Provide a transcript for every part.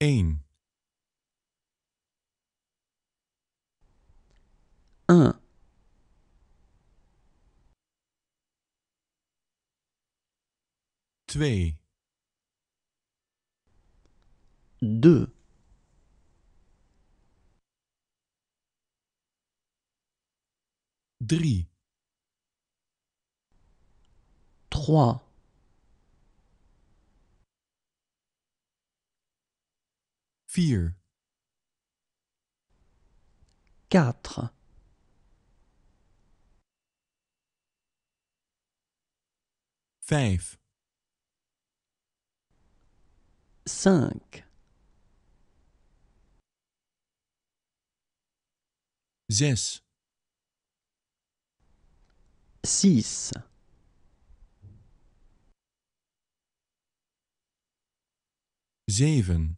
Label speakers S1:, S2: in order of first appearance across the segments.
S1: 1 1 2
S2: 2 3 3 4. 5 5. 6 6.
S1: 7.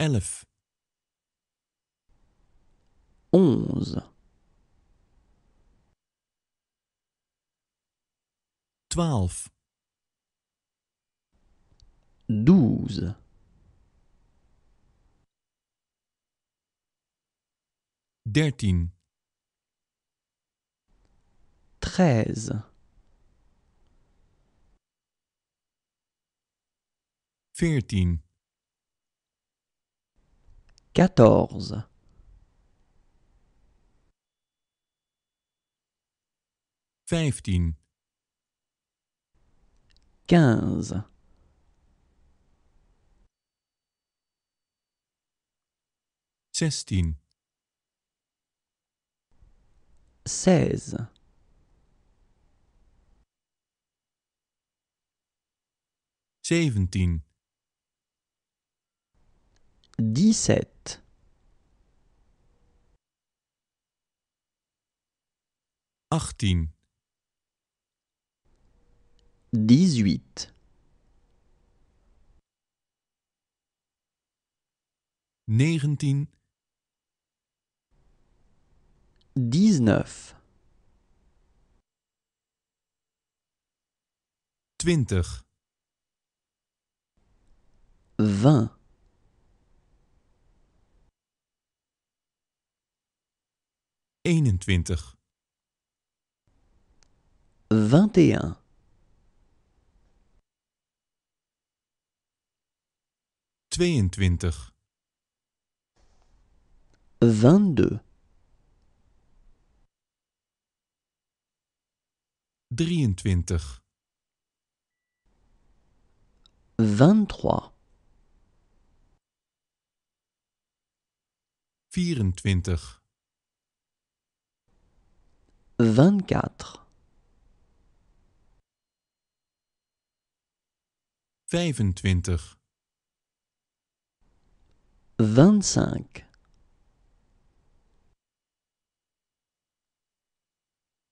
S2: 11 12 12
S1: 13
S2: 13 14 quatorze Fifteen. quinze Sixteen. seize
S1: Seventeen.
S2: dix-sept 18 18
S1: 19 19
S2: 20 20
S1: 21 21 22
S2: 22
S1: 23 23 24 24 25 25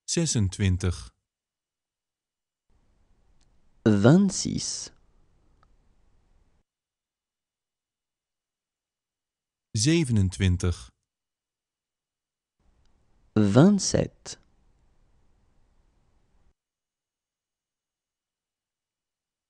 S1: 26
S2: 26
S1: 27
S2: 27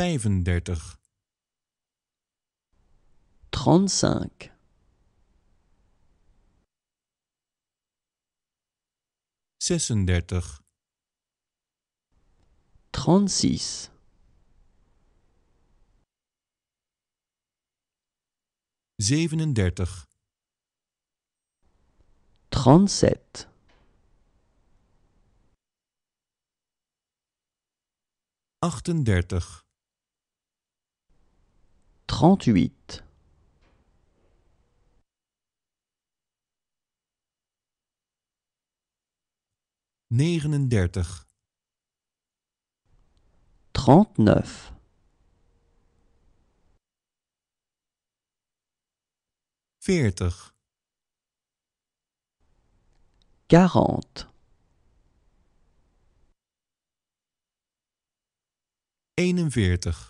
S1: vijfendertig.
S2: 35 36
S1: Zesendertig.
S2: 37
S1: dertig. Zevenendertig. 38 39
S2: 39 40 40
S1: 41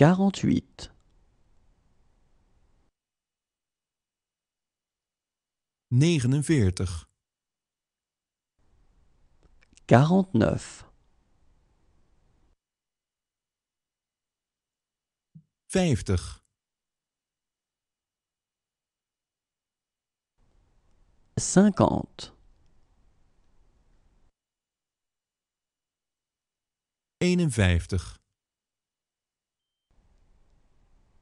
S1: 48 49
S2: 49
S1: 50
S2: 50
S1: 51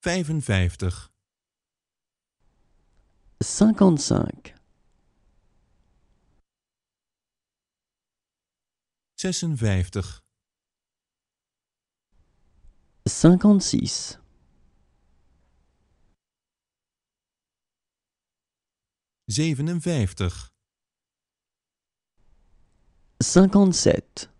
S1: 55
S2: 55 56 56
S1: 57
S2: 57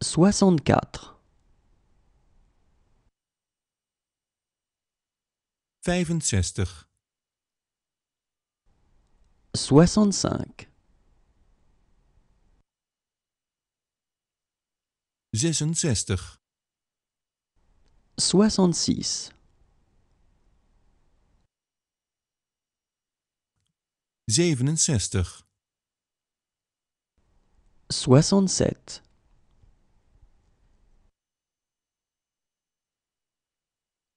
S2: 64 65 65
S1: 66
S2: 66
S1: 67
S2: 67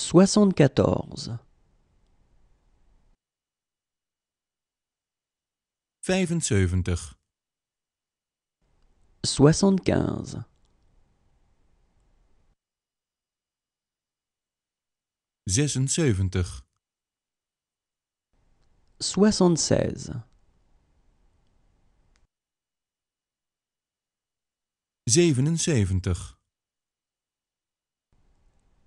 S2: 74
S1: 75
S2: 75
S1: 76
S2: 76
S1: 77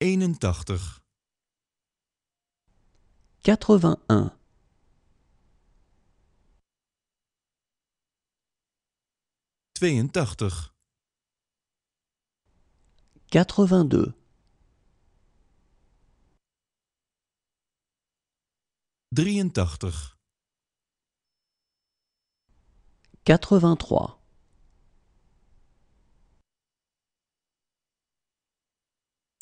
S1: 81
S2: 81
S1: 82
S2: 82
S1: 83
S2: 83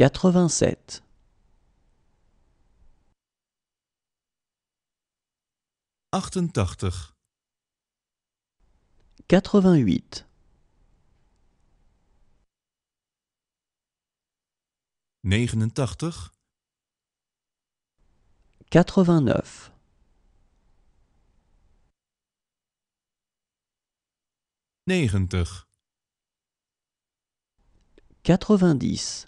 S2: 87 88 88 89 90 90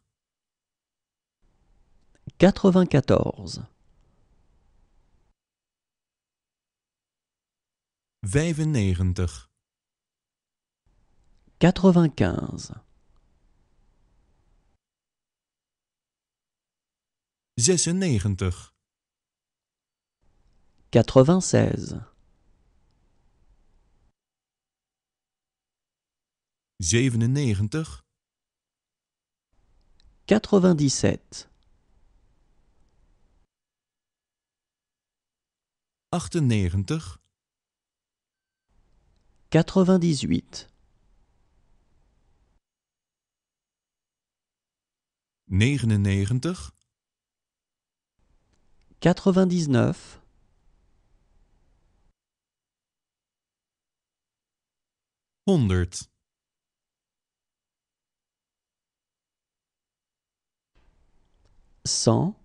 S2: 94 95 95 96 97 97 98 98 99 99 100 100